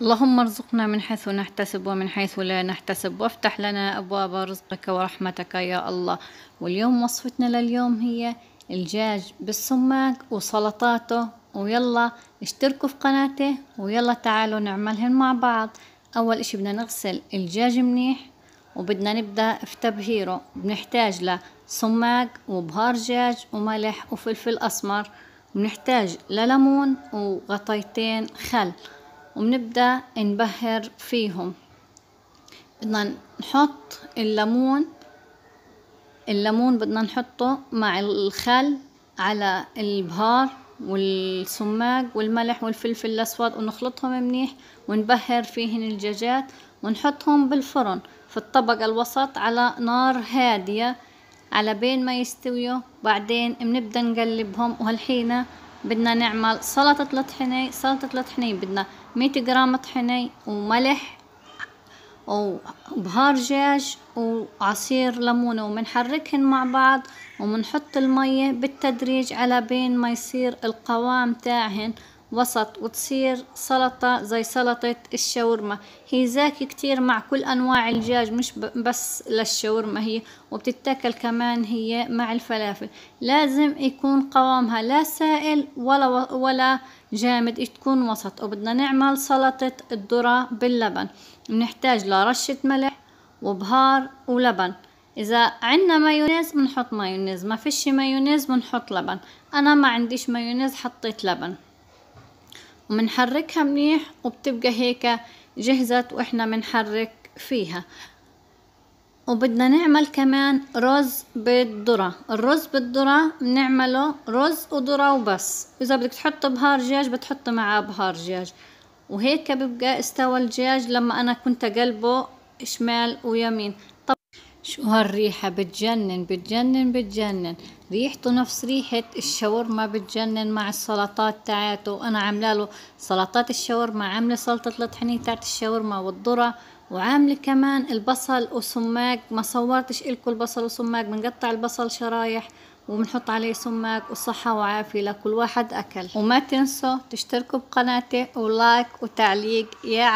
اللهم ارزقنا من حيث نحتسب ومن حيث لا نحتسب وافتح لنا أبواب رزقك ورحمتك يا الله واليوم وصفتنا لليوم هي الجاج بالسماق وسلطاته ويلا اشتركوا في قناتي ويلا تعالوا نعملهن مع بعض أول إشي بدنا نغسل الجاج منيح وبدنا نبدأ في تبهيره بنحتاج لسماق وبهار دجاج وملح وفلفل أسمر بنحتاج لليمون وغطيتين خل وبنبدأ نبهر فيهم بدنا نحط الليمون الليمون بدنا نحطه مع الخل على البهار والسماق والملح والفلفل الأسود ونخلطهم منيح ونبهر فيهن الدجاجات ونحطهم بالفرن في الطبقة الوسط على نار هادية على بين ما يستويوا بعدين بنبدا نقلبهم وهالحينة بدنا نعمل سلطة لطحني سلطة الطحيني بدنا مية جرام طحيني وملح وبهار دجاج وعصير ليمونة ومنحركهن مع بعض ومنحط المية بالتدريج على بين ما يصير القوام تاعهن وسط وتصير سلطة زي سلطة الشاورما هي زاكي كتير مع كل أنواع الجاج مش بس للشاورما هي وبتتاكل كمان هي مع الفلافل لازم يكون قوامها لا سائل ولا ولا جامد تكون وسط وبدنا نعمل سلطة الذرة باللبن بنحتاج لرشة ملح وبهار ولبن إذا عنا مايونيز بنحط مايونيز ما فيش مايونيز بنحط لبن أنا ما عنديش مايونيز حطيت لبن وبنحركها منيح وبتبقى هيك جهزت واحنا بنحرك فيها وبدنا نعمل كمان رز بالذرة الرز بالذرة بنعمله رز وذرة وبس إذا بدك تحط بهار دجاج بتحط معاه بهار دجاج وهيك بيبقى استوى الدجاج لما أنا كنت قلبه شمال ويمين شو هالريحة بتجنن بتجنن بتجنن ريحته نفس ريحة الشاورما بتجنن مع السلطات تاعته وأنا عاملة له سلطات الشاورما عاملة سلطة الطحينية تاعت الشاورما والذرة وعاملة كمان البصل وسماق ما صورتش إلكم البصل وسماق بنقطع البصل شرايح وبنحط عليه سماق وصحة وعافية لكل واحد أكل وما تنسوا تشتركوا بقناتي ولايك وتعليق يا